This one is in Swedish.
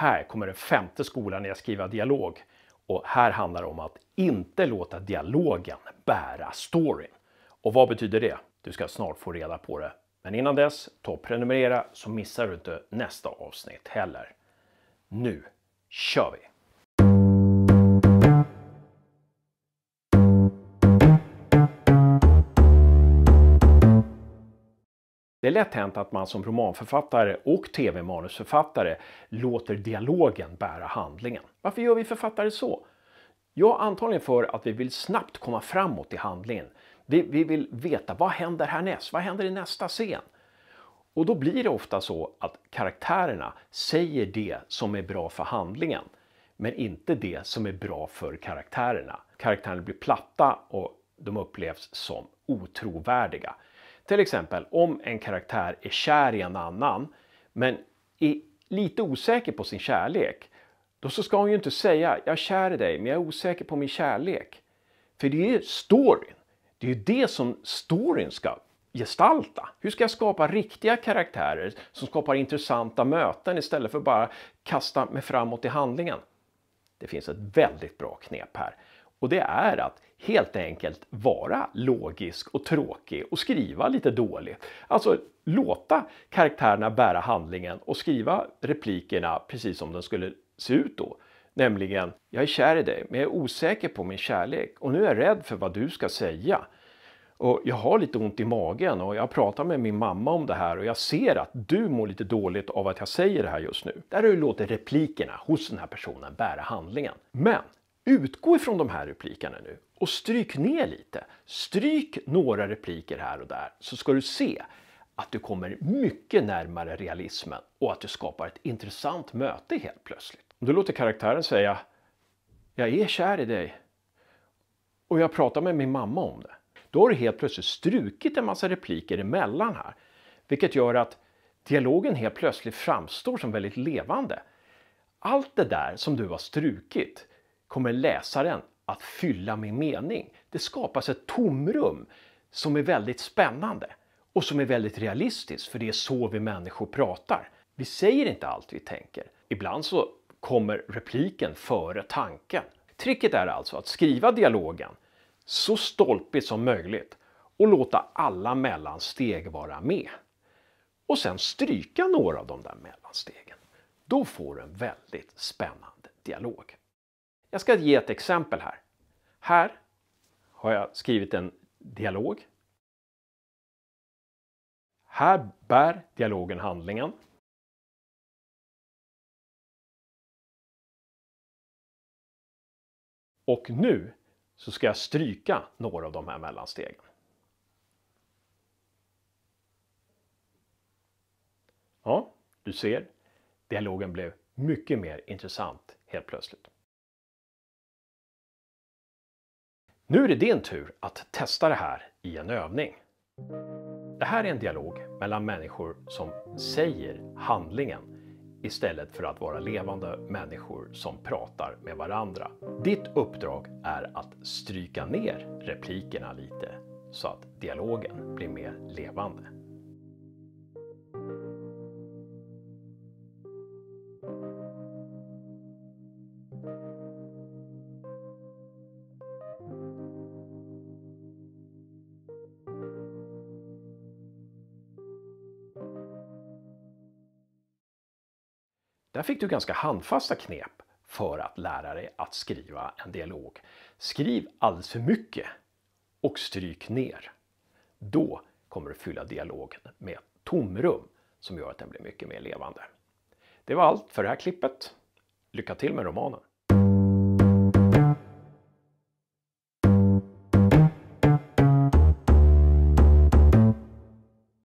Här kommer den femte skolan i att skriva dialog. Och här handlar det om att inte låta dialogen bära storyn. Och vad betyder det? Du ska snart få reda på det. Men innan dess, ta och prenumerera så missar du inte nästa avsnitt heller. Nu kör vi! Det är lätt hänt att man som romanförfattare och tv-manusförfattare låter dialogen bära handlingen. Varför gör vi författare så? Ja, antagligen för att vi vill snabbt komma framåt i handlingen. Vi, vi vill veta vad händer härnäst? Vad händer i nästa scen? Och då blir det ofta så att karaktärerna säger det som är bra för handlingen, men inte det som är bra för karaktärerna. Karaktärerna blir platta och de upplevs som otrovärdiga. Till exempel om en karaktär är kär i en annan men är lite osäker på sin kärlek. Då så ska hon ju inte säga jag är kär i dig men jag är osäker på min kärlek. För det är ju storyn. Det är ju det som storyn ska gestalta. Hur ska jag skapa riktiga karaktärer som skapar intressanta möten istället för bara kasta mig framåt i handlingen? Det finns ett väldigt bra knep här och det är att helt enkelt vara logisk och tråkig och skriva lite dåligt. Alltså låta karaktärerna bära handlingen och skriva replikerna precis som den skulle se ut då. Nämligen, jag är kär i dig, men jag är osäker på min kärlek och nu är jag rädd för vad du ska säga. Och jag har lite ont i magen och jag pratar med min mamma om det här och jag ser att du mår lite dåligt av att jag säger det här just nu. Där har du låter replikerna hos den här personen bära handlingen. Men utgå ifrån de här replikerna nu och stryk ner lite. Stryk några repliker här och där så ska du se att du kommer mycket närmare realismen och att du skapar ett intressant möte helt plötsligt. Om du låter karaktären säga “Jag är kär i dig” och jag pratar med min mamma om det. Då har du helt plötsligt strukit en massa repliker emellan här, vilket gör att dialogen helt plötsligt framstår som väldigt levande. Allt det där som du har strukit kommer läsaren att fylla med mening. Det skapas ett tomrum som är väldigt spännande och som är väldigt realistiskt, för det är så vi människor pratar. Vi säger inte allt vi tänker. Ibland så kommer repliken före tanken. Tricket är alltså att skriva dialogen så stolpigt som möjligt och låta alla mellansteg vara med. Och sen stryka några av de där mellanstegen. Då får du en väldigt spännande dialog. Jag ska ge ett exempel här. Här har jag skrivit en dialog. Här bär dialogen handlingen. Och nu så ska jag stryka några av de här mellanstegen. Ja, du ser. Dialogen blev mycket mer intressant helt plötsligt. Nu är det din tur att testa det här i en övning. Det här är en dialog mellan människor som säger handlingen istället för att vara levande människor som pratar med varandra. Ditt uppdrag är att stryka ner replikerna lite så att dialogen blir mer levande. Där fick du ganska handfasta knep för att lära dig att skriva en dialog. Skriv alldeles för mycket och stryk ner. Då kommer du fylla dialogen med tomrum som gör att den blir mycket mer levande. Det var allt för det här klippet. Lycka till med romanen!